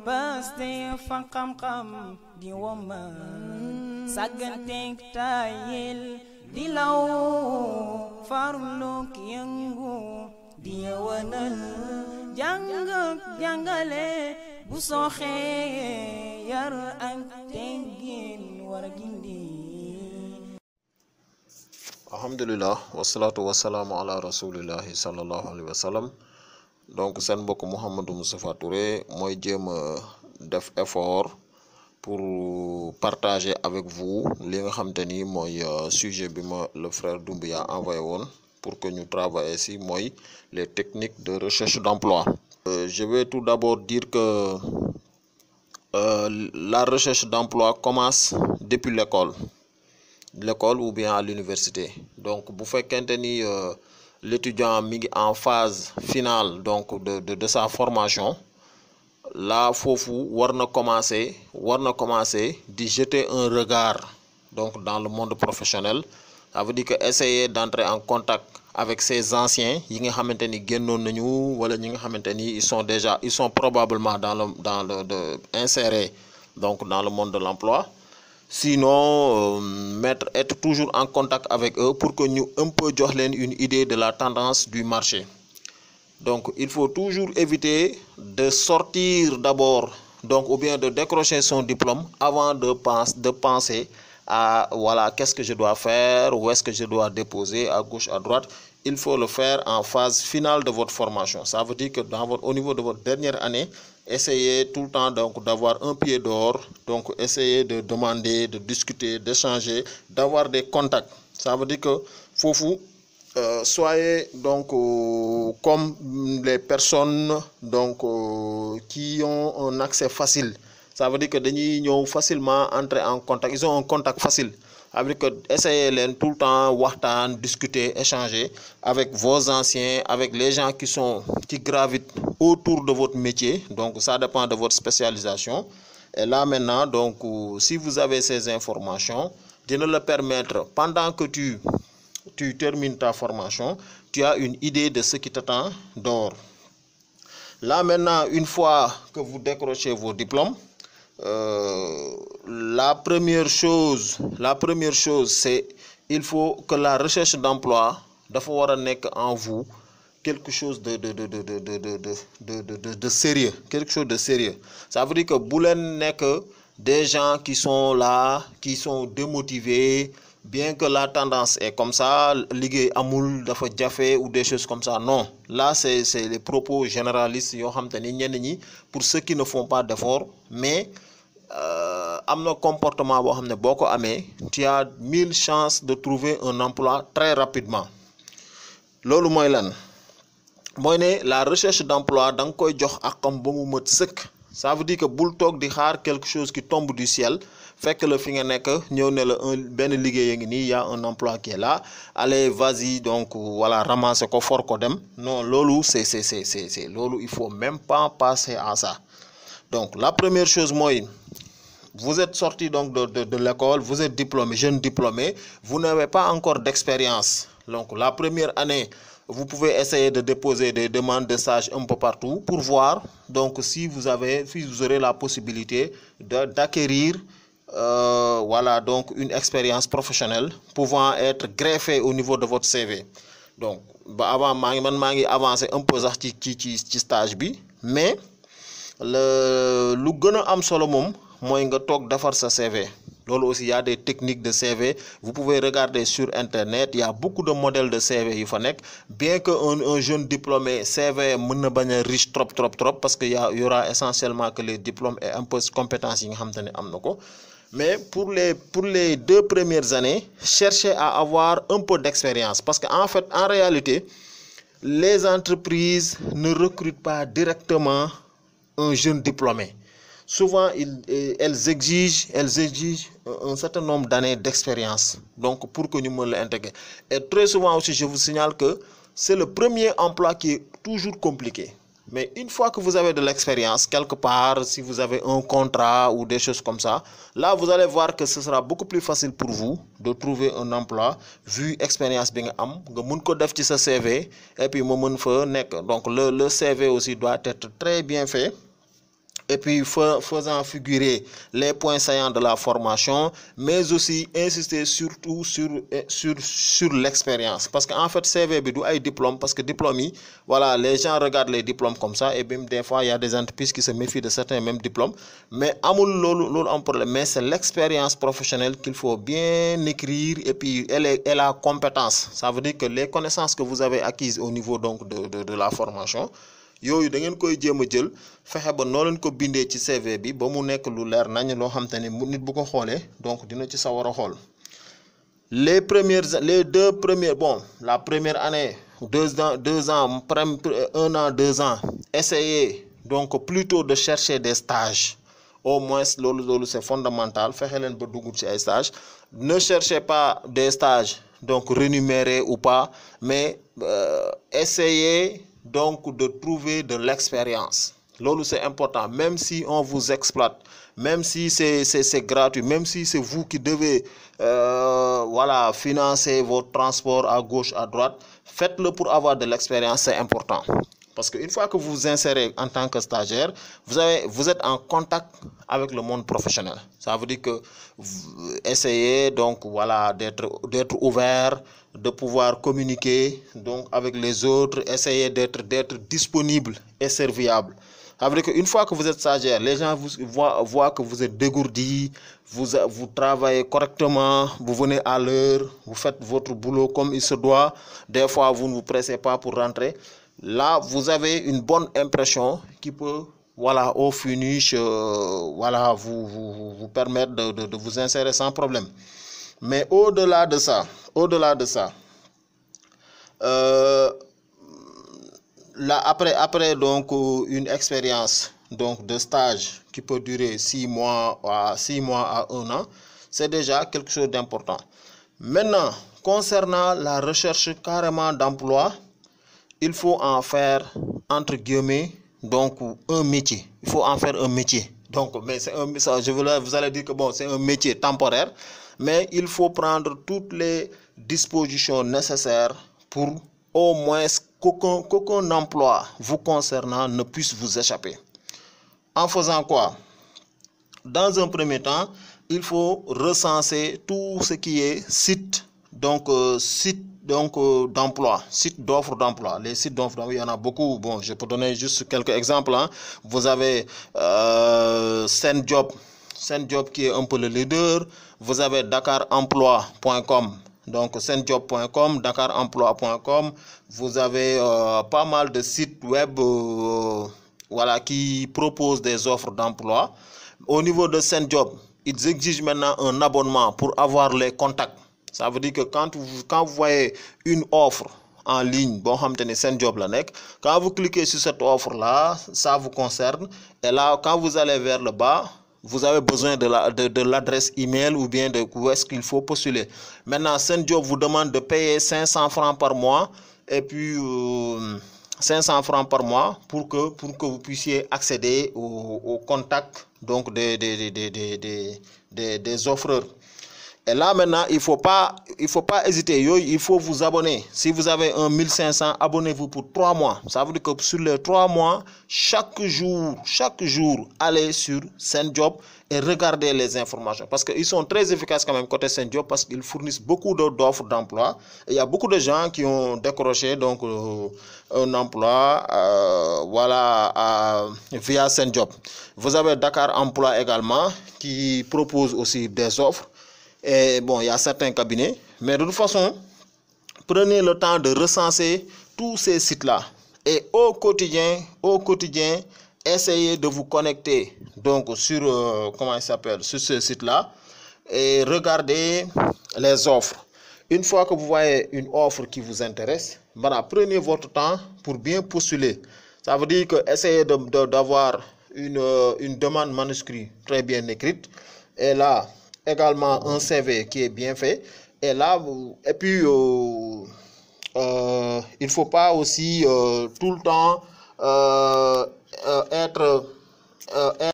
Pastef ak xam-xam di womma sàgganteeg tayil di law farluuk yëngu di yewanal jàng bu soxee yar ak teggin war gindi alhamdulillah wasalaatu wasalaamu ala rasulillahi sallallahu alayhi wa sallam donc seen mbokk Mouhamadou Moustapha Touré moy djema def effort pour partager avec vous les nga xam euh, sujet le frère doumbia envoyé pour que nous travaillions ici les techniques de recherche d'emploi euh, je vais tout d'abord dire que euh, la recherche d'emploi commence depuis l'école l'école ou bien à l'université donc vous faites fekkente ni l'étudiant est en phase finale donc de de de sa formation là il faut commencer à jeter un regard donc dans le monde professionnel ça veut dire que essayer d'entrer en contact avec ses anciens ils sont déjà ils sont probablement dans le dans le de insérés donc dans le monde de l'emploi sinon euh, être toujours en contact avec eux pour que nous un peu jox une idée de la tendance du marché donc il faut toujours éviter de sortir d'abord donc ou bien de décrocher son diplôme avant de de penser à voilà qu'est-ce que je dois faire où est-ce que je dois déposer à gauche à droite il faut le faire en phase finale de votre formation ça veut dire que dans votre, au niveau de votre dernière année essayez tout le temps donc d'avoir un pied d'or donc essayez de demander, de discuter, d'échanger, d'avoir des contacts. Ça veut dire que Fofu, euh, soyez donc euh, comme les personnes donc euh, qui ont un accès facile ça veut dire que dañuy ont facilement entrer en contact ils ont un contact facile ça veut dire tout le temps discuter échanger avec vos anciens avec les gens qui sont qui gravitent autour de votre métier donc ça dépend de votre spécialisation et là maintenant donc euh, si vous avez ces informations de ne le permettre pendant que tu tu termines ta formation tu as une idée de ce qui t'attend dehors là maintenant une fois que vous décrochez vos diplômes la première chose la première chose c'est il faut que la recherche d'emploi il faut en vous quelque chose de de de de de de de de de de sérieux quelque chose de sérieux ça veut dire que Boulen n'est que des gens qui sont là qui sont démotivés bien que la tendance est comme ça dafa fait ou des choses comme ça non là c'est les propos généralistes pour ceux qui ne font pas d'efforts, mais euh, am na comportement boo xam ne boo ko amee tu as mille chances de trouver un emploi très rapidement loolu mooy lan mooy ne la recherche d'emploi da nga koy jox akam ba mu mët sëkk ça veut dire que bul toog di xaar quelque chose qui tombe du ciel fekk la fi nga nekk ñëw ne la un benn liggéey a ngi nii y a un emploi qui est là allez vas-y donc voilà ramasser ko for ko dem non loolu c'est c'est c'est c'est loolu il faut même pas passer à ça donc la première chose mooy vous êtes sorti donc de, l'école, vous êtes diplômé, jeune diplômé, vous n'avez pas encore d'expérience. Donc la première année, vous pouvez essayer de déposer des demandes de stage un peu partout pour voir donc si vous avez, si vous aurez la possibilité d'acquérir euh, voilà donc une expérience professionnelle pouvant être greffée au niveau de votre CV. Donc avant maa avancé un peu sax ci stage bi mais le lu gëna am solo moy nga tok sa CV aussi y a des techniques de CV vous pouvez regarder sur internet il y a beaucoup de modèles de CV bien que un jeune diplômé CV meuna baña riche trop trop trop parce qu'il y aura essentiellement que les diplômes et un peu compétences mais pour les pour les deux premières années cherchez à avoir un peu d'expérience parce qu'en fait en réalité les entreprises ne recrutent pas directement un jeune diplômé souvent ils, elles exigent elles exigent un certain nombre d'années d'expérience donc pour que nous me intégrer et très souvent aussi je vous signale que c'est le premier emploi qui est toujours compliqué mais une fois que vous avez de l'expérience quelque part si vous avez un contrat ou des choses comme ça là vous allez voir que ce sera beaucoup plus facile pour vous de trouver un emploi vu expérience bi am nga mën ko def CV et puis mo mën fa donc le CV aussi doit être très bien fait et puis faisant figurer les points saillants de la formation, mais aussi insister surtout sur, eh, sur, sur l'expérience. Parce qu'en fait, CV, il y diplôme, parce que diplômé voilà, les gens regardent les diplômes comme ça, et bien, des fois, il y a des entreprises qui se méfient de certains mêmes diplômes. Mais mais c'est l'expérience professionnelle qu'il faut bien écrire, et puis elle, est, la compétence. Ça veut dire que les connaissances que vous avez acquises au niveau donc, de, de, de la formation, yooyu da ngeen koy jéem a jël fexe ba noo leen ko bindee ci CV bi ba mu nekk lu leer nañ loo xam te ni nit bu ko xoolee donc dina ci sawar a xool les premières les deux premières bon la première année deux ans deux ans un an deux ans essayez donc plutôt de chercher des stages au moins loolu loolu c'est fondamental fexe leen ba dugg ci ay stages ne cherchez pas des stages donc rémunérés ou pas mais euh, essayez donc de trouver de l'expérience. Lolo, c'est important. Même si on vous exploite, même si c'est gratuit, même si c'est vous qui devez euh, voilà, financer vos transports à gauche, à droite, faites-le pour avoir de l'expérience, c'est important. Parce qu'une fois que vous vous insérez en tant que stagiaire, vous, avez, vous êtes en contact avec le monde professionnel. Ça veut dire que vous essayez donc voilà, d'être ouvert, de pouvoir communiquer donc, avec les autres, essayez d'être disponible et serviable. Ça veut dire qu'une fois que vous êtes stagiaire, les gens vous voient, que vous êtes dégourdi, vous, vous travaillez correctement, vous venez à l'heure, vous faites votre boulot comme il se doit. Des fois, vous ne vous pressez pas pour rentrer. Là, vous avez une bonne impression qui peut, voilà, au finish, euh, voilà, vous, vous, permettre de, vous insérer sans problème. Mais au-delà de ça, au-delà de ça, euh, là, après, après donc euh, une expérience donc de stage qui peut durer six mois à 6 mois à an, c'est déjà quelque chose d'important. Maintenant, concernant la recherche carrément d'emploi, il faut en faire, entre guillemets, donc un métier. Il faut en faire un métier. Donc, mais c'est un, je vous allez dire que bon, c'est un métier temporaire, mais il faut prendre toutes les dispositions nécessaires pour au moins qu'aucun, emploi vous concernant ne puisse vous échapper. En faisant quoi Dans un premier temps, il faut recenser tout ce qui est site, donc euh, site donc euh, d'emploi, sites d'offres d'emploi. Les sites d'offres d'emploi, il y en a beaucoup. Bon, je peux donner juste quelques exemples. Hein. Vous avez euh, Saint-Job, Saint-Job qui est un peu le leader. Vous avez DakarEmploi.com. Donc, Sendjob.com, dakaremploi.com, vous avez euh, pas mal de sites web euh, voilà, qui proposent des offres d'emploi. Au niveau de saint ils exigent maintenant un abonnement pour avoir les contacts ça veut dire que quand vous, quand vous voyez une offre en ligne bon, quand vous cliquez sur cette offre là ça vous concerne et là quand vous allez vers le bas vous avez besoin de la de, de l'adresse email ou bien de où est-ce qu'il faut postuler maintenant saint job vous demande de payer 500 francs par mois et puis 500 euh, francs par mois pour que pour que vous puissiez accéder au, contact donc des des des des des des des offreurs et là, maintenant, il ne faut, pas, il faut pas hésiter. Il faut vous abonner. Si vous avez un 1500, abonnez-vous pour trois mois. Ça veut dire que sur les trois mois, chaque jour, chaque jour, allez sur saint et regardez les informations. Parce qu'ils sont très efficaces quand même côté Saint-Job parce qu'ils fournissent beaucoup d'offres d'emploi. Il y a beaucoup de gens qui ont décroché donc, euh, un emploi euh, voilà, via saint Vous avez Dakar Emploi également qui propose aussi des offres. Et bon, il y a certains cabinets. Mais de toute façon, prenez le temps de recenser tous ces sites-là. Et au quotidien, au quotidien, essayez de vous connecter donc sur euh, comment il s'appelle sur ce site-là et regardez les offres. Une fois que vous voyez une offre qui vous intéresse, voilà, prenez votre temps pour bien postuler. Ça veut dire que essayez d'avoir une, euh, une demande manuscrite très bien écrite. Et là, également un CV qui est bien fait. Et là, vous, et puis, euh, euh, il ne faut pas aussi euh, tout le temps être... être...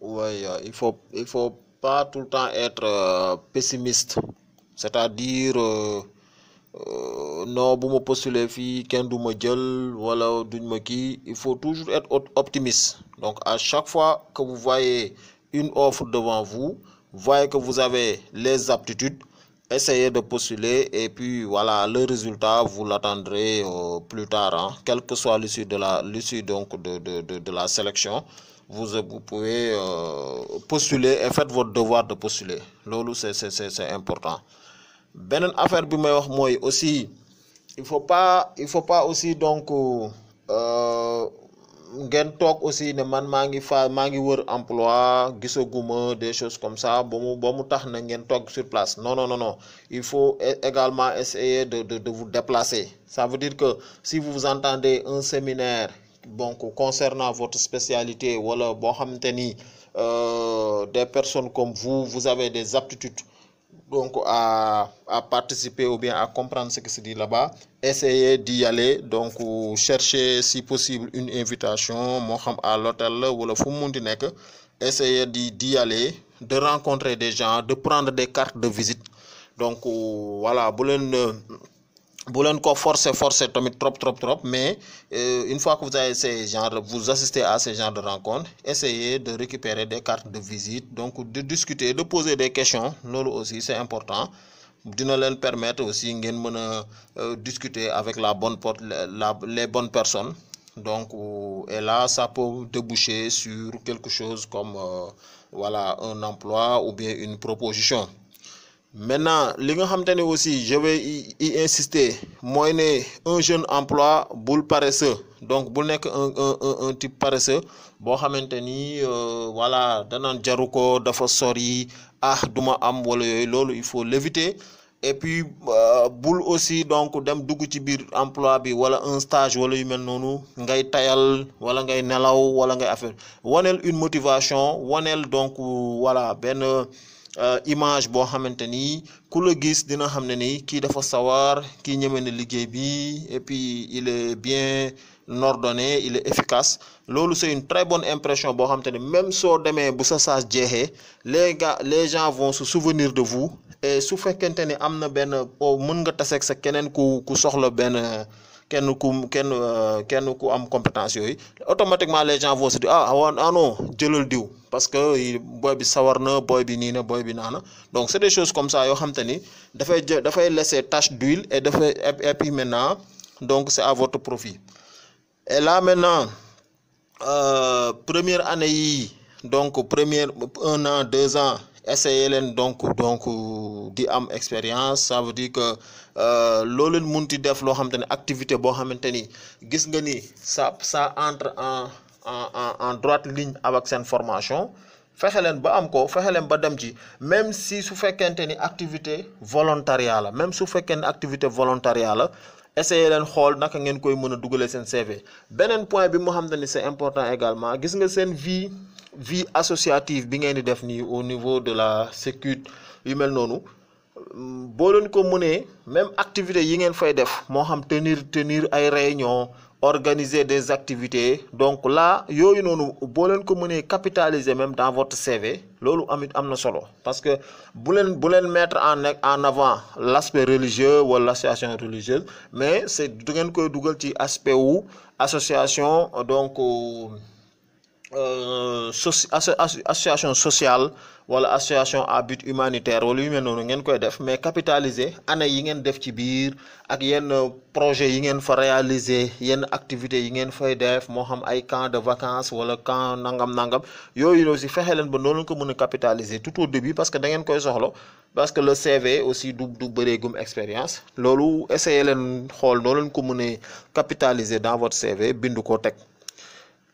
Oui, il faut, il faut pas tout le temps être pessimiste. C'est-à-dire... non bu me postuler me du ma wala il faut toujours être optimiste donc à chaque fois que vous voyez une offre devant vous, voyez que vous avez les aptitudes, essayez de postuler et puis voilà, le résultat, vous l'attendrez euh, plus tard, hein, quelle que soit l'issue de la, donc de, de, de, la sélection. Vous, vous pouvez euh, postuler et faites votre devoir de postuler. Lolo, c'est important. ben affaire aussi il faut pas il faut pas aussi donc euh, ngeen toog aussi ne man maa ngi fa maa ngi wër emploi gisaguma des choses comme ça ba mu ba mu tax na ngeen toog sur place non non non non il faut également essayer de de de vous déplacer ça veut dire que si vous vous entendez un séminaire donc concernant votre spécialité wala boo xamante ni euh, des personnes comme vous vous avez des aptitudes donc à, à, participer ou bien à comprendre ce qui se dit là-bas, essayer d'y aller, donc chercher si possible une invitation, à l'hôtel ou le Fumudinek, essayer d'y aller, de rencontrer des gens, de prendre des cartes de visite. Donc voilà, vous vous forcer forcer trop trop trop mais euh, une fois que vous avez ces vous assistez à ce genre de rencontre essayez de récupérer des cartes de visite donc de discuter de poser des questions Nous aussi c'est important dina leur permettre aussi de euh, discuter avec la bonne porte les bonnes personnes donc euh, et là ça peut déboucher sur quelque chose comme voilà un emploi ou bien une proposition maintenant li nga xamante ne aussi je vais y insister Moi, un jeune emploi boule paresseux donc bul nekk un un un type paresseux boo xamante ni euh, voilà danaan jaru ko dafa sori ah duma am wala yoy lolou il faut l'éviter et puis euh, boule aussi donc dem dugg ci biir emploi bi wala un stage wala yu mel nonou ngay tayal wala ngay nelaw wala ngay affaire wonel une motivation wonel donc voilà ben euh, image bo xamanteni ni ku la gis dina xamné ni ki dafa sawar ki ñeme na liggéey bi et puis il est bien ordonné il est efficace lolu c'est une très bonne impression bo xamanteni même so demee bu sa saas jéxé les gars les gens vont se souvenir de vous et su fekkente ni amna ben benn oh, mën nga taseeg sa kenen ku ku soxla ben kenn ku kenn euh, kenn ku am compétence yoy automatiquement les gens vont se dire ah ah, ah non jëlul diw parce que boy bi sawar na booy bi nii na bi donc c'est des choses comme ça yoo xam ni dafay dafay laisser tache d'huile et dafay et puis maintenant donc c'est à votre profit et là maintenant euh, première année yi donc première un an deux ans essayez leen donc donc di am expérience ça veut dire que euh, loo leen munti def loo xam ni activité boo xamante ni gis nga ni ça ça entre en en en droite ligne avec cette formation fexe leen ba am ko fexe ba dem ci même si su fekkente ni activité volontariat même su fekkee activité volontariat la essayé leen xool naka ngeen koy mën a dugalee CV point bi mu xam ni c'est important également gis nga seen vie vie associative bi ngeen di def ni, au niveau de la sécurité humaine mel Bo leen ko mënee même activité yi ngeen fay def moo xam tenir tenir ay réunion organiser des activités donc là vous nonu ko capitaliser même dans votre CV lolu amit am solo parce que vous leen mettre en en avant l'aspect religieux ou l'association religieuse mais c'est du koy dugal ci aspect ou association donc. Euh, euh, soci association sociale wala association à but humanitaire wala yu mel noonu ngeen koy def mais capitaliser ana yi ngeen def ci biir ak yenn projet yi ngeen fa réaliser yenn activité yi ngeen fay def moo xam ay camp de vacances wala camp nangam nangam yooyu aussi fexe leen ba noonu ko mën a capitaliser tout au début parce que da ngeen koy soxla parce que le CV aussi du du bëreegum expérience loolu essayer leen xool noo leen ko mën a capitaliser dans votre CV bind ko teg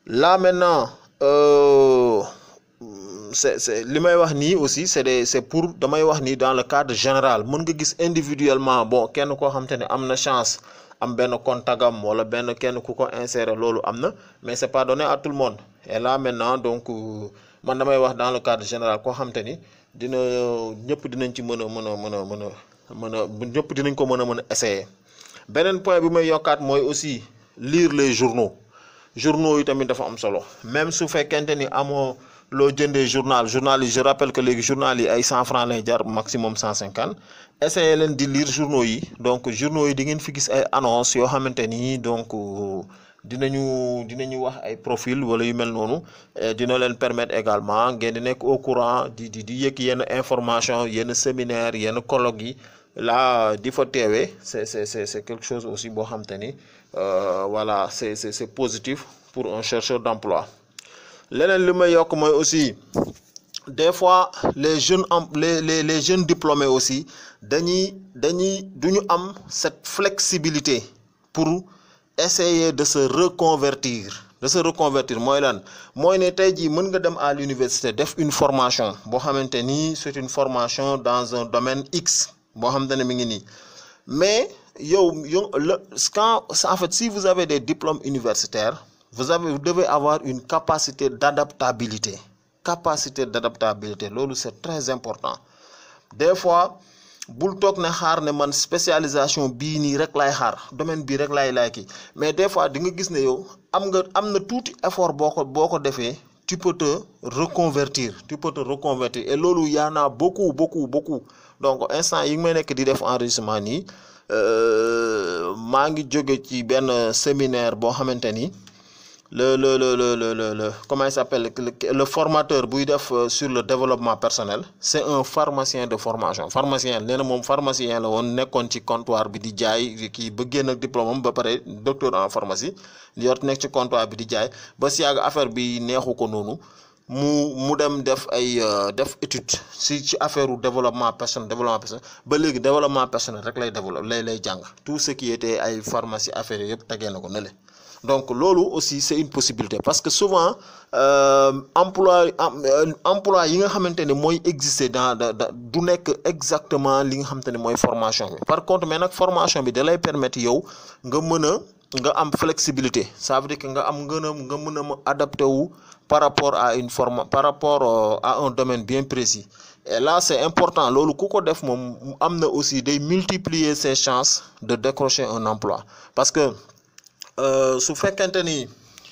là maintenant. Euh, c'est c'est li wax aussi c'est c'est pour damay wax dans le cadre général mon nga gis individuellement bon ken ko xam te ne chance am ben contagam wala ben ken kuko insérer loolu amna mais c'est pas donné à tout le monde et là maintenant donc euh, man damay wax dans le cadre général ko xam dina ñëpp dinañ ci mëna a mëna mëna mën a ñëpp dinañ ko mëna mëna essayer benen point bi may yokkat moy aussi lire les journaux journaux yi tamit dafa am solo même su fekkente ni amoo loo jëndee journal journal yi je rappelle que léegi journal yi ay cent francs lay jar maximum cent cinquante essayé leen di lire journaux yi donc journaux yi di ngeen fi gis ay annonce yoo xamante ni donc dinañu dinañu wax ay profil wala yu mel noonu dina leen permettre également ngeen di nekk au courant di di di yëg yenn information yenn séminaire yenn colloque yi laa di fa teewee c'est c'est c'est quelque chose aussi boo xamante ni euh, voilà c'est positif pour un chercheur d'emploi Le meilleur meilleur comme aussi des fois les jeunes les les jeunes diplômés aussi ils ont cette flexibilité pour essayer de se reconvertir de se reconvertir Moi, lan mooy moi, tey à l'université def une formation c'est une formation dans un domaine X boo mais yo, le quand en fait si vous avez des diplômes universitaires vous avez vous devez avoir une capacité d'adaptabilité capacité d'adaptabilité c'est très important des fois bultok ne xaar ne man spécialisation bi ni rek lay xaar domaine bi rek lay lay ki mais des fois di nga gis ne yow am nga am na effort boko boko defé tu peux te reconvertir tu peux te reconvertir et lolou yana beaucoup beaucoup beaucoup donc instant yi may nek di def enregistrement ni euh, maa ngi jóge ci benn séminaire boo xamante ni le le le le le le comment il s'appelle le formateur buy def euh, sur le développement personnel c'est un pharmacien de formation pharmacien nee na moom pharmacien la woon nekkoon ci comptoir bi di jaay kii ba génn diplôme am ba pare docteur en pharmacie yor nekk ci comptoir bi di jaay ba si yàgg affaire bi neexu ko noonu mu mu dem def ay euh, def étude si ci affaire développement personnel développement personnel ba léegi développement personnel rek lay développe lay lay jàng tout ce qui était ay pharmacie affaire yooyu yëpp tegee na ko nële donc loolu aussi c'est une possibilité parce que souvent euh, emploi euh, emploi yi nga xamante ne mooy exister dans du nekk exactement li nga xamante ne mooy formation bi par contre mais nag formation bi da lay permettre yow nga mën a nga am flexibilité ça veut dire que nga am ngën a nga mëna mu adapté wu par rapport à une forme par rapport euh, à un domaine bien précis et là c'est important lolu kuko def mom amna aussi de multiplier ses chances de décrocher un emploi parce que euh, su fekkente ni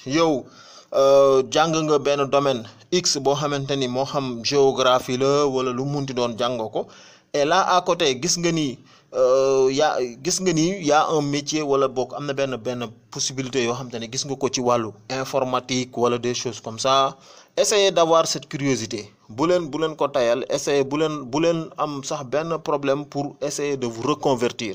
yow euh, jang nga ben domaine x bo xamanteni mo xam géographie la wala lu munti don jangoko et là à côté gis nga ni euh, yaa gis nga ni a un métier wala bok amna ben ben possibilité yo xam te ne gis nga ko ci walu informatique wala des choses comme ça essayez d'avoir cette curiosité bu len bu len ko tayal essayez bu len bu len am sax ben problème pour essayer de vous reconvertir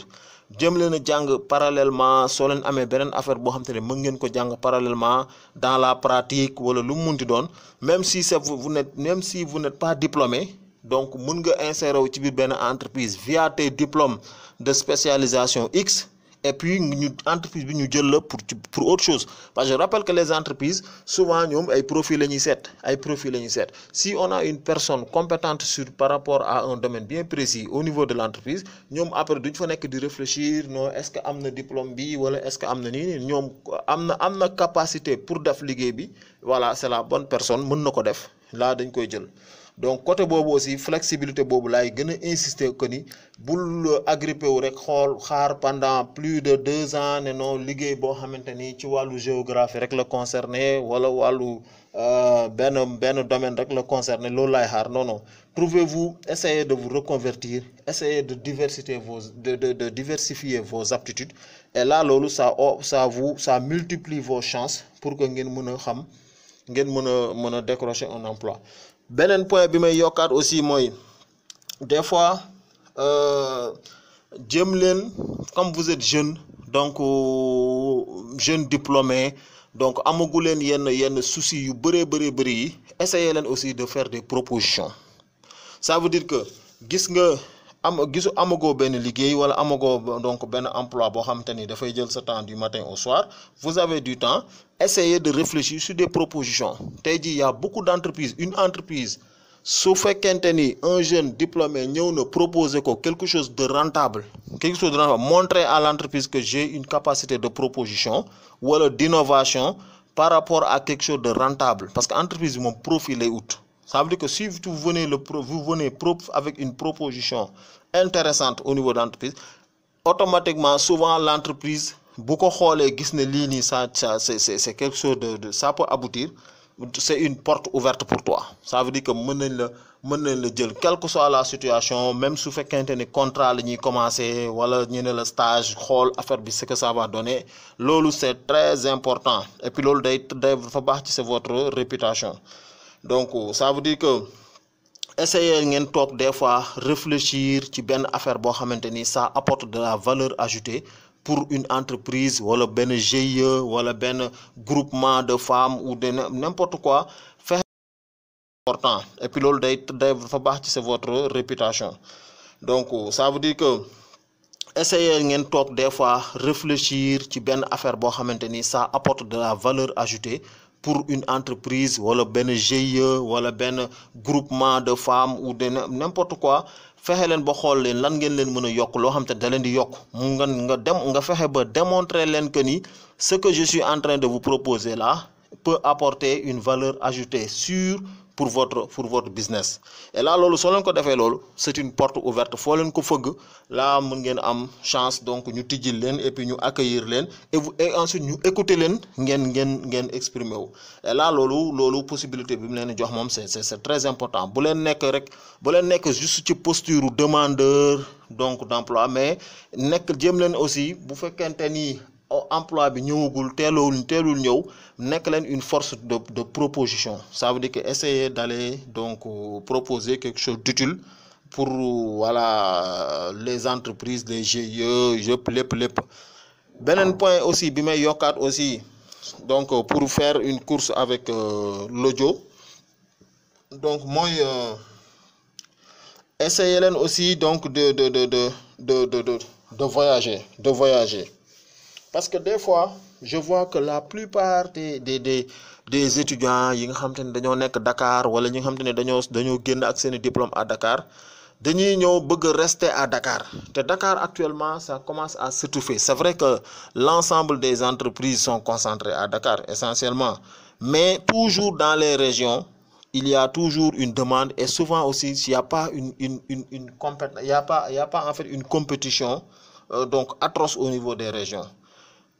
jëm leen a jàng parallèlement soo leen amee beneen affaire boo xam te ne mën ngeen ko jàng parallèlement dans la pratique wala lu mu munti doon même si c'est vous n'êtes même si vous n'êtes pas diplômé donc mun nga insérer ci biir ben entreprise via tes diplômes de spécialisation X et puis ñu entreprise bi ñu jël pour pour autre chose je rappelle que les entreprises souvent elles ay profil lañuy profil lañuy set si on a une personne compétente sur par rapport à un domaine bien précis au niveau de l'entreprise, ñom après duñ fa di réfléchir non est ce que amna diplôme bi wala est ce que amna ni ñom capacité pour def liguey bi voilà c'est la bonne personne mën nako def dañ koy jël donc côté boobu aussi flexibilité bobu lay gëna insister que ni bul agrippé wu rek xol xaar pendant plus de deux ans né non liguey bo xamante ci walu géographie rek le concerné wala wàllu ben ben domaine rek le concerné loolu lay xaar non non trouvez-vous essayez de vous reconvertir essayez de diversifier vos de de de diversifier vos aptitudes et là loolu ça oh, ça vous ça multiplie vos chances pour que ngeen mëna xam ngeen mëna mëna décrocher un emploi benen point bi may yokkaat aussi des fois euh, comme vous êtes jeune donc euh, jeune diplômé donc amagu yenn yenn souci yu essayez aussi de faire des propositions ça veut dire que gis nga donc emploi temps du matin au soir vous avez du temps essayez de réfléchir sur des propositions Il il y a beaucoup d'entreprises une entreprise su qu'un ni un jeune diplômé ne na proposer ko quelque chose de rentable quelque chose de rentable montrer à l'entreprise que j'ai une capacité de proposition ou d'innovation par rapport à quelque chose de rentable parce que entreprise profil profil est ça veut dire que si vous venez le vous venez avec une proposition intéressante au niveau d'entreprise automatiquement souvent l'entreprise beaucoup ko gis ne ça c'est quelque chose de ça peut aboutir c'est une porte ouverte pour toi ça veut dire que mener le le quelle que soit la situation même su fait ni contrat la commencé commencer wala ñu le stage affaire ce que ça va donner c'est très important et puis l'olu day c'est votre réputation donc ça veut dire que essayer de tok des fois réfléchir ci ben affaire bo xamanteni ça apporte de la valeur ajoutée pour une entreprise wala un GIE wala ben groupement de femmes ou de n'importe quoi c'est important et puis day votre réputation donc ça veut dire que essayer de tok des fois réfléchir ci ben affaire bo xamanteni ça apporte de la valeur ajoutée pour une entreprise wala ben GIE wala ben groupement de femmes ou de n'importe quoi fexe leen ba xool leen lan ngeen leen mën a yokk loo xam te da di yokk mu nga dem nga ba démontrer ce que je suis en train de vous proposer là peut apporter une valeur ajoutée sur pour votre pour votre business et là lolu soo leen ko defé lolu c'est une porte ouverte fo leen ko la là mën ngeen am chance donc ñu tijjil leen et puis ñu accueillir leen et vous et ensuite ñu écouter leen ngeen ngeen ngeen exprimer wu et là lolu lolu possibilité bi mu leen jox mom c'est c'est très important bu leen nek rek bu leen nek juste ci posture demandeur donc d'emploi mais nek jëm leen aussi bu fekkante ni emploi bi ñëwagul teelul teelul ñëw nek leen une force de proposition ça veut dire que essayer d'aller donc proposer quelque chose d'utile pour voilà les entreprises les GIE yëpp lépp lépp benen point aussi bi may aussi donc pour faire une course avec euh, l'audio donc mooy euh, essayer aussi donc de de de de de de de voyager de voyager parce que des fois je vois que la plupart des des des étudiants ils sont à Dakar ou ñi xam diplôme à Dakar ils veulent rester à Dakar Dakar actuellement ça commence à s'étouffer c'est vrai que l'ensemble des entreprises sont concentrées à Dakar essentiellement mais toujours dans les régions il y a toujours une demande et souvent aussi s'il n'y a pas une a pas il a pas en fait une compétition euh, donc atroce au niveau des régions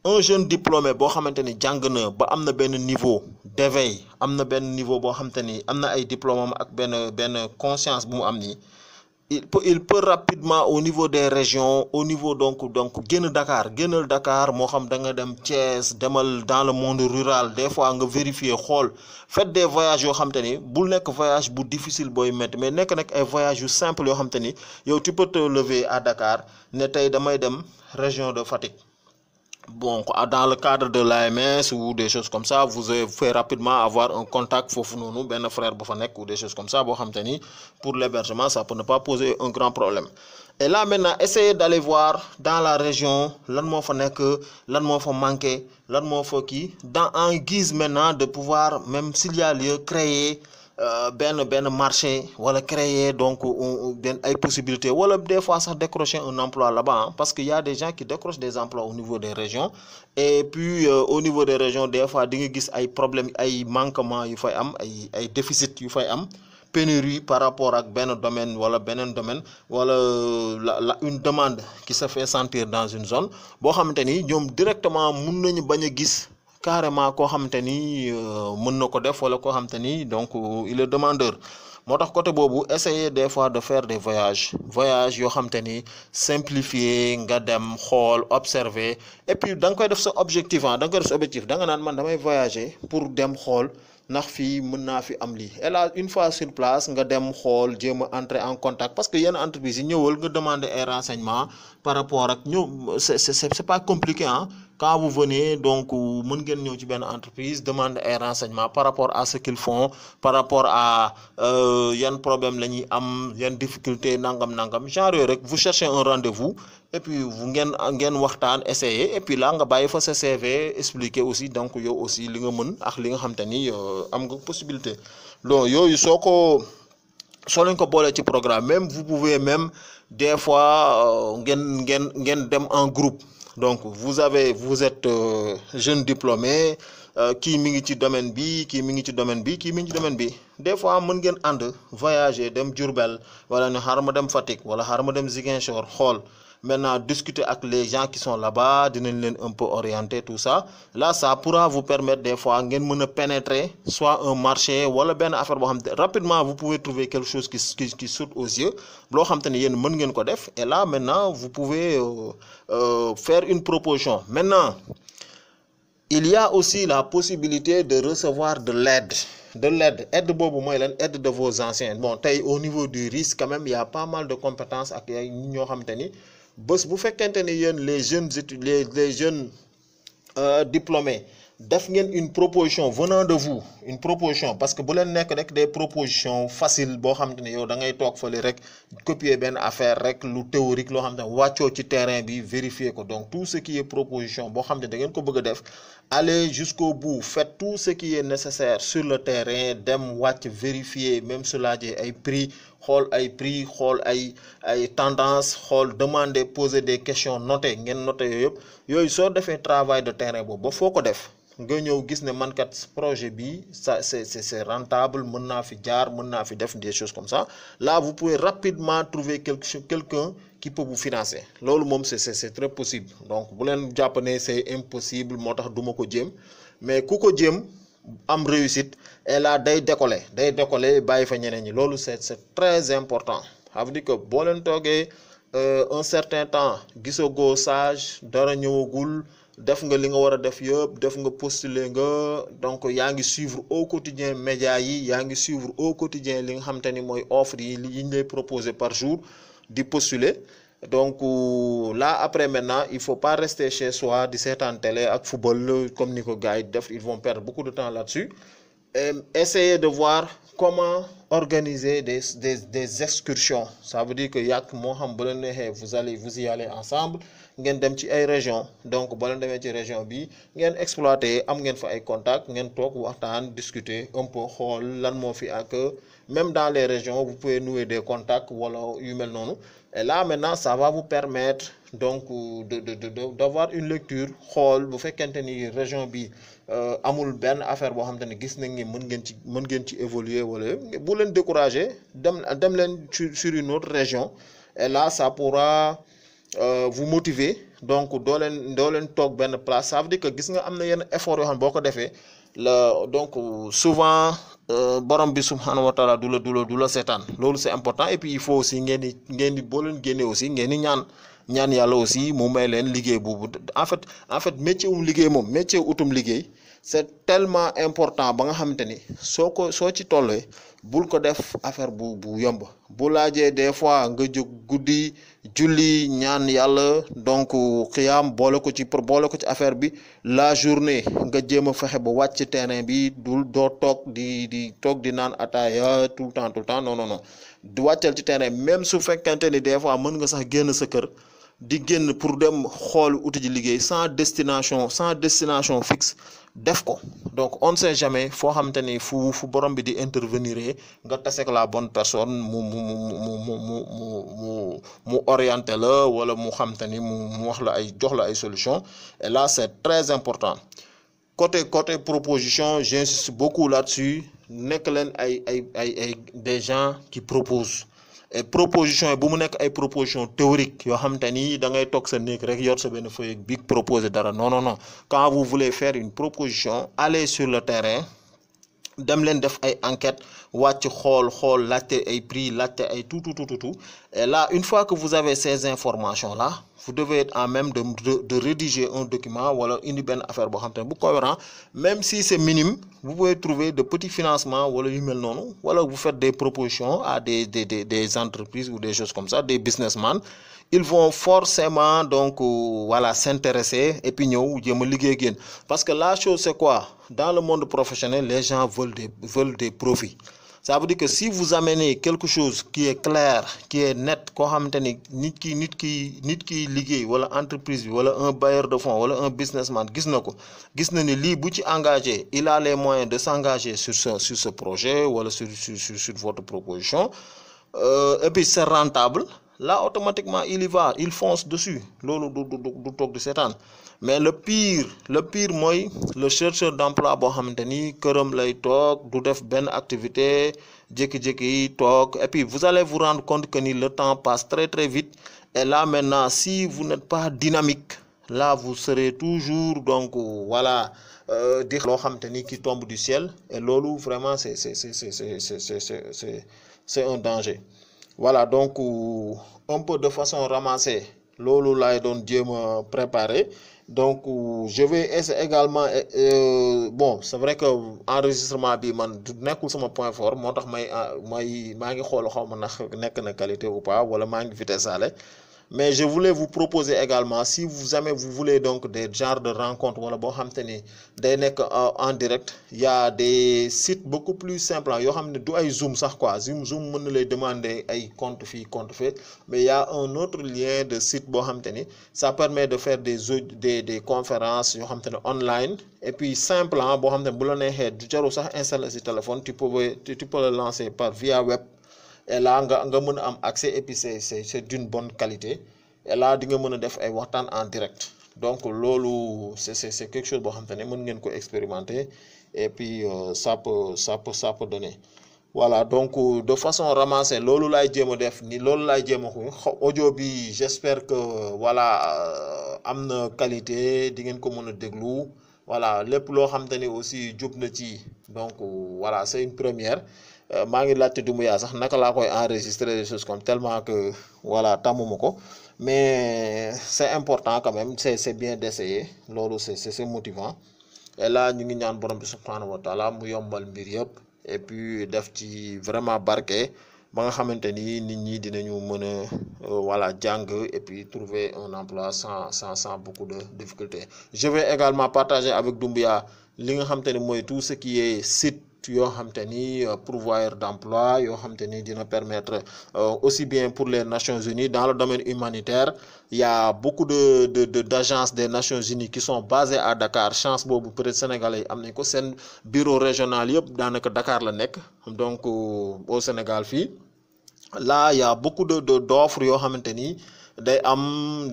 un jeune diplômé bo a un na ba amna ben niveau d'éveil amna niveau bo amna ay ak conscience bu am il peut il peut rapidement au niveau des régions au niveau donc donc guen Dakar Dakar mo xam da dans le monde rural des fois nga vérifier xol faites des voyages yo bu nek voyage bu difficile boy mais voyages simple yo tu peux te lever à Dakar ne tay damay dem région de fatigue bon, dans le cadre de l'AMS ou des choses comme ça, vous pouvez rapidement avoir un contact Ben Frère ou des choses comme ça. Pour l'hébergement, ça peut ne pas poser un grand problème. Et là, maintenant, essayez d'aller voir dans la région, là où il faut manquer, là qui, dans, en guise maintenant de pouvoir, même s'il y a lieu, créer ben ben marché voilà créer donc ben possibilités des fois ça décrocher un emploi là-bas hein, parce qu'il y a des gens qui décrochent des emplois au niveau des régions et puis euh, au niveau des régions des fois il y gis ay problèmes ay manquements des déficits des pénurie par rapport à un domaine wala domaine euh, une demande qui se fait sentir dans une zone boo xamante ni directement mën carrément ko xamante ni euh, mën na ko def wala ko xamante donc euh, il est demandeur moo tax côté boobu essayer des fois de faire des voyages voyage yoo xamante ni simplifier nga dem xool observer et puis da nga koy def sa objectif ah da nga koy def sa objectif da nga naan man damay voyager pour dem xool ndax fii mën naa fi am lii et là une fois sur place nga dem xool jéem a entrer en contact parce que yenn entreprise yi ñëwal nga demander ay renseignements par rapport ak ñoom c'est c'est pas compliqué ah quand vous venez donc mën ngeen ñëw ci benn entreprise demande un renseignements par rapport à ce qu'ils font par rapport à euh, yan problème la ñuy am yan difficulté nangam nangam genre rek vous cherchez un rendez-vous et puis vous ngeen ngeen waxtaan essayer et puis là nga bàyyi fa ce CV expliquer aussi donc yow aussi li nga mën ak li nga xam te ni euh, am nga possibilité donc yooyu soo ko soo leen ko ci programme même vous pouvez même des fois euh, ngeen ngeen ngeen dem en groupe donc vous avez vous êtes euh, jeune diplômé qui euh, mi ci domaine bi qui mingi ci domaine bi qui mingi ci domaine bi des fois mën ngeen and voyager dem djourbel wala ne xaaral ma dem fatik wala xaaral ma dem Ziguinchor xool maintenant discuter avec les gens qui sont là-bas d'une un peu orienter tout ça là ça pourra vous permettre des fois de pénétrer soit un marché ou une affaire rapidement vous pouvez trouver quelque chose qui qui saute aux yeux et là maintenant vous pouvez euh, euh, faire une proposition maintenant il y a aussi la possibilité de recevoir de l'aide de l'aide aide de vos anciens bon au niveau du risque quand même il y a pas mal de compétences à qui bés bu fekkente ni yéen les jeunes les les jeunes euh, diplômés def ngeen une proposition venant de vous une proposition parce que bu leen nekk rek des propositions faciles boo xam te ne yow da ngay toog fële rek copier benn affaire rek lu théorique loo xam te ne wàccoo ci terrain bi vérifier ko donc tout ce qui est proposition boo xam ne da ngeen ko bëgg a def allez jusqu'au bout faites tout ce qui est nécessaire sur le terrain dem watch vérifier même cela j'ai pris prix ay prix xool ay ay tendance xool demander poser des questions noter ngeen noter yooyu Yoy so defé travail de terrain bo, faut que def nga ñew gis man kat projet bi ça c'est c'est rentable mën fi des choses comme ça là vous pouvez rapidement trouver quelqu'un qui peut vous financer loolu moom c'est c'est très possible donc bu leen c'est impossible moo tax du ma ko mais Kuko ko am réussite et là day décoller day décoller bàyyi fa ñeneen ñi c'est c'est très important ça veut dire que boo togué euh, un certain temps gisagoo sage dara ñëwagul def nga li nga wara def yeb def nga postuler nga donc yaa suivre au quotidien média yi yaa ngi suivre au quotidien li nga xam tane moy offre yi li ñu lay proposer par jour d'y postuler. Donc euh, là, après maintenant, il ne faut pas rester chez soi, 17 ans télé, avec football, comme Nico guide ils vont perdre beaucoup de temps là-dessus. Euh, Essayez de voir comment organiser des, des, des excursions. Ça veut dire que Yak vous allez vous y allez ensemble. Vous dem ci ay région donc vous allez dans ci région bi allez exploiter am allez fa ay contact vous pour discuter un peu xool lan que même dans les régions, vous pouvez nouer des contacts voilà, alors, non. Et là, maintenant, ça va vous permettre donc d'avoir de, de, de, une lecture xool bu fekkente région bi euh, amul une affaire vous xamante ne gis nañ vous mën évoluer wala bu leen décourager dem dem sur une autre région et là ça pourra euh, vous motiver donc vous leen une leen tok place ça veut dire que gis nga am na effort yo xam boko boo le donc souvent Euh, borom bi subhanahu wa taala du la du la du la seetaan loolu c'est important et puis il faut aussi ngeen di ngeen di boo leen génnee aussi ngeen di ñaan ñaan yàlla aussi mu may leen liggéey boobu en fait en fait métier um liggéey moom métier utum liggéey c'est telement important ba nga xamante ni soo ko soo ci tollee bul ko def affaire bu bu yomb bu laajee des fois nga jóg guddi julli ñaan yàlla donc xiyaam boole ko ci pour boole ko ci affaire bi la journée nga jéem a fexe ba wàcc terrain bi dul doo toog di di toog di naan ataaya tout le temps tout temps non non non di wàccal ci terrain même su fekkente ni des fois mën nga sax génn sa kër. di génn pour dem xool sans destination sans destination fixe def donc on ne sait jamais foo xamante ni fu fu borom la bonne personne mu mu mu mu la solution et là c'est très important côté côté proposition j'insiste beaucoup là-dessus nekk des gens qui proposent eh, proposition yi bu mu nekk ay proposition théorique yoo xam te ni da ngay toog sa néeg rek yor sa benn feuille big proposer dara non non non quand vous voulez faire une proposition allez sur le terrain dem leen def ay enquêtes wàcc xool xool laajte ay prix laajte ay tout tout tout tout et là une fois que vous avez ces informations là vous devez être en même de de rédiger un document wala une benn affaire même si c'est minime vous pouvez trouver de petits financements wala yu mel noonu wala vous faites des propositions à des des des des entreprises ou des choses comme ça des businessmen ils vont forcément donc euh, voilà s'intéresser et puis nous, liggéey parce que la chose c'est quoi dans le monde professionnel les gens veulent des veulent des profits ça veut dire que si vous amenez quelque chose qui est clair qui est net qui est ni nit ki nit ki nit entreprise un bailleur de fonds wala un businessman engagé il a les moyens de s'engager sur ce sur ce projet ou sur sur sur votre proposition euh, et puis c'est rentable là automatiquement il y va il fonce dessus lolu du du du mais le pire le pire moi le chercheur d'emploi bo xamante ni lay tok du def ben activité jékki et puis vous allez vous rendre compte que le temps passe très très vite et là maintenant si vous n'êtes pas dynamique là vous serez toujours donc voilà dire lo qui tombe du ciel et lolu vraiment c'est c'est c'est un danger voilà donc euh, un peu de façon ramassée là, laay donc Dieu me préparer donc euh, je vais essayer également euh, euh, bon c'est vrai que enregistrement bi man du nekkul mon point fort motax ne may ah, may si ngi xool xaw nek na qualité ou pas wala mangi ngi vitesse mais je voulais vous proposer également si vous jamais vous voulez donc des genres de rencontres wala des euh, en direct il y a des sites beaucoup plus simples hein, Yo, xam du ay zoom sax quoi zoom zoom mën lay demander ay compte fi compte fait mais il y a un autre lien de site bo xam ça permet de faire des des des conférences yo xam online et puis simple hein, bo xam bu la nexé du jaru sax installer téléphone tu peux tu peux le lancer par via web et là nga nga mëna am accès et puis c'est c'est d'une bonne qualité et là di nga mëna def ay waxtan en direct donc lolu c'est c'est c'est quelque chose bo xam te ne mën ngeen ko expérimenter et puis euh, ça peut ça peut ça peut donner voilà donc de façon ramassée lolu lay jéem def ni lolu lay jéem a audio bi j'espère que voilà euh, am qualité di ngeen ko mëna déglu voilà lepp lo xam aussi jub na ci donc euh, voilà c'est une première. Euh, maa ngi laajte Dumbuya sax naka laa koy enregistrer des choses comme tellement que voilà tàmmuma ko mais c'est important quand même c'est c'est bien d'essayer loolu c'est c'est motivant et là ñu ngi ñaan borom bi subhanahu wa taala mu yombal mbir yëpp et puis def ci vraiment barke ba nga xamante ni nit ñi dinañu mën a euh, voilà jàng et puis trouver un emploi sans sans sans beaucoup de difficultés je vais également partager avec Dumbuya li nga xamante ni mooy tout ce qui est site postes xam ni euh, pourvoyeur d'emploi xam permettre euh, aussi bien pour les Nations Unies dans le domaine humanitaire il y a beaucoup de de des Nations Unies qui sont basées à Dakar chance pour vous sénégal sénégalais yi c'est un bureau régional dans le Dakar le nec donc euh, au Sénégal fi là il y a beaucoup de d'offres day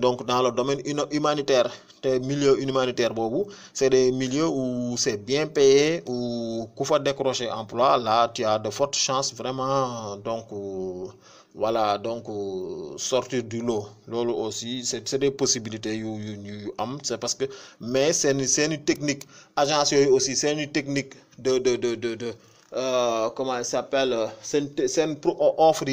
donc dans le domaine humanitaire des milieu humanitaire beaucoup c'est des milieux où c'est bien payé où ku décrocher emploi là tu as de fortes chances vraiment donc euh, voilà donc euh, sortir du lot aussi c'est des possibilités c'est parce que mais c'est une technique agence aussi c'est une technique de de de de euh, comment elle s'appelle c'est une offre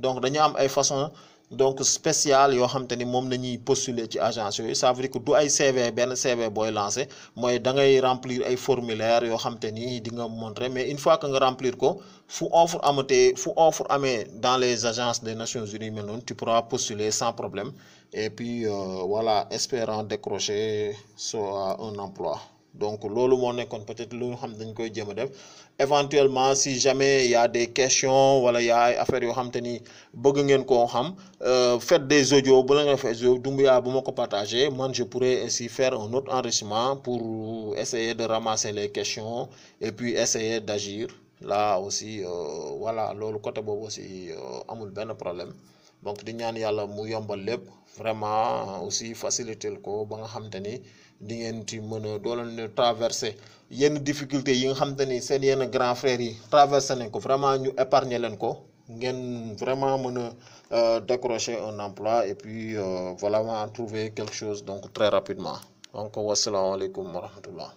donc dañu am façon donc spécial yo xam te ni postuler ci agence ça veut dire que du ay CV ben CV boy lancé moy da ngay remplir ay formulaire yo xam di nga montrer mais une fois que nga remplir ko fu offre amatee fu offre amé dans les agences des Nations Unies mais non tu pourras postuler sans problème et puis euh, voilà espérant décrocher soit un emploi donc lolo peut-être lu xam koy éventuellement si jamais il y a des questions wala y a affaire affaires qui xam en ni bëgg ngeen euh, faites des audios bu la nga defee audio bu moi je pourrais aussi faire un autre enrichissement pour essayer de ramasser les questions et puis essayer d'agir là aussi euh, voilà ce côté boobu aussi euh, amul ben problème donc di ñaan yàlla mu yombal lépp vraiment aussi faciliter ko ba nga xam di ngeen ci mën a doo leen traversé yenn difficulté yi nga xam te ni seen grand frère yi traversé nañ ko vraiment ñu épargner leen ko vraiment mën euh, décrocher un emploi et puis euh, voilà trouver quelque chose donc très rapidement donc wasalaamaaleykum wa rahmatullah